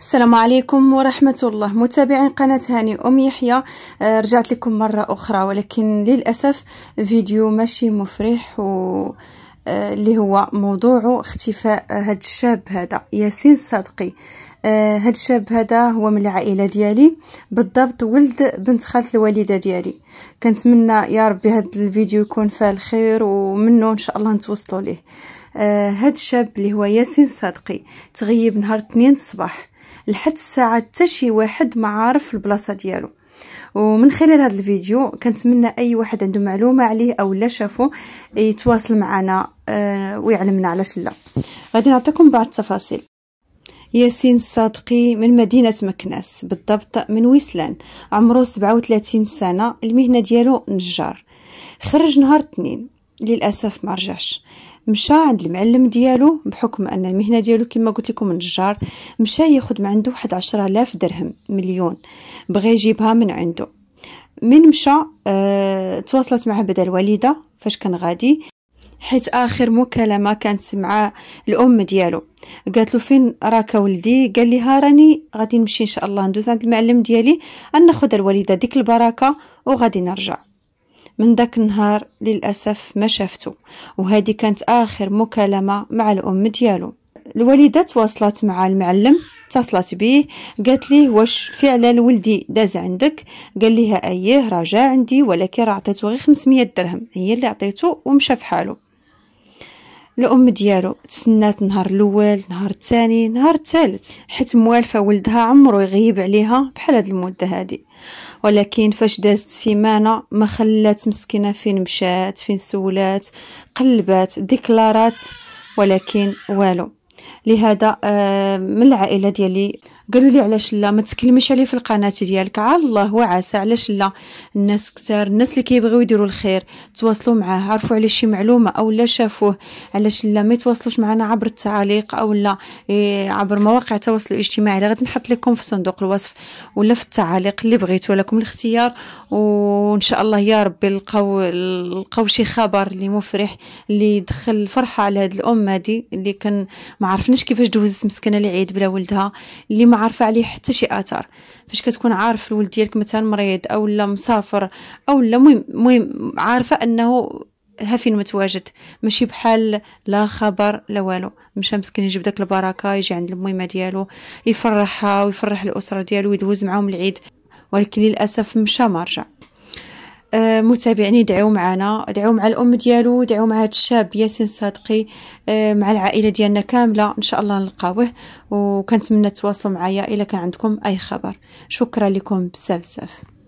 السلام عليكم ورحمة الله متابعين قناة هاني أم يحيى آه، رجعت لكم مرة أخرى ولكن للأسف فيديو ماشي مفرح و آه، اللي هو موضوع اختفاء هاد الشاب هذا ياسين صادقي آه، هاد الشاب هذا هو من العائله ديالي بالضبط ولد بنت خاله الوالده ديالي كنتمنى يا ربي هاد الفيديو يكون فيه الخير ومنه ان شاء الله نتوصلوا ليه هاد الشاب اللي هو ياسين صادقي تغيب نهار 2 الصباح لحد الساعه حتى شي واحد ما عارف البلاصه ديالو ومن خلال هذا الفيديو كنتمنى اي واحد عنده معلومه عليه او لا شافو يتواصل معنا آه، ويعلمنا علاش لا غادي نعطيكم بعض التفاصيل ياسين الصادقي من مدينة مكناس بالضبط من ويسلان عمره 37 سنة المهنة ديالو نجار خرج نهار اثنين للاسف ما رجعش مشى عند المعلم ديالو بحكم ان المهنه ديالو كما قلت لكم النجار مشى ياخذ من عنده واحد آلاف درهم مليون بغى يجيبها من عنده من مشى اه تواصلت معه بدا الوالده فاش كان غادي حيت اخر مكالمه كانت مع الام ديالو قالت له فين راك ولدي قال لها راني غادي نمشي ان شاء الله ندوز عند المعلم ديالي ناخذ الوالده ديك البركه وغادي نرجع من ذاك النهار للأسف ما شافته وهذه كانت آخر مكالمة مع الأم ديالو الوالدة تواصلت مع المعلم اتصلت به قالت ليه واش فعلا ولدي داز عندك قال ليها ايه راجع عندي ولكن راه عطيته غير 500 درهم هي اللي عطيته ومشى في حاله الام ديالو تسنات نهار الاول نهار الثاني نهار الثالث حيت موالفه ولدها عمرو يغيب عليها بحال هاد المده هادي ولكن فاش دازت سيمانه ما خلات مسكينه فين مشات فين سولات قلبات ديكلارات ولكن والو لهذا آه، من العائله ديالي قالوا لي علاش لا ما تكلميش عليه في القناه ديالك على آه، الله وعسى علاش لا الناس كثار الناس اللي كيبغيو يديروا الخير تواصلوا معاه عرفوا عليه شي معلومه او لا شافوه علاش لا ما يتواصلوش معنا عبر التعاليق او لا إيه، عبر مواقع التواصل الاجتماعي اللي غادي نحط لكم في صندوق الوصف ولا في التعاليق اللي بغيتوا لكم الاختيار وان شاء الله يا ربي نلقاو نلقاو شي خبر اللي مفرح اللي يدخل الفرحه على هذه الام دي اللي كان ما عرفنا عرفناش كيفاش دوزت مسكنه العيد بلا ولدها اللي ما عارفه عليه حتى شي اثر فاش كتكون عارف الولد ديالك مثلا مريض او لا مسافر او لا المهم عارفه انه ها فين متواجد ماشي بحال لا خبر لا والو مشى مسكين يجيب داك البركه يجي عند الميمه ديالو يفرحها ويفرح الاسره ديالو ويدوز معاهم العيد ولكن للاسف مشى ما رجع آه، متابعيني يدعوا معنا دعوا مع الام ديالو دعوا مع هذا الشاب ياسين صادقي آه، مع العائله ديالنا كامله ان شاء الله نلقاوه وكنتمنى تواصلوا معايا الا كان عندكم اي خبر شكرا لكم بزاف بزاف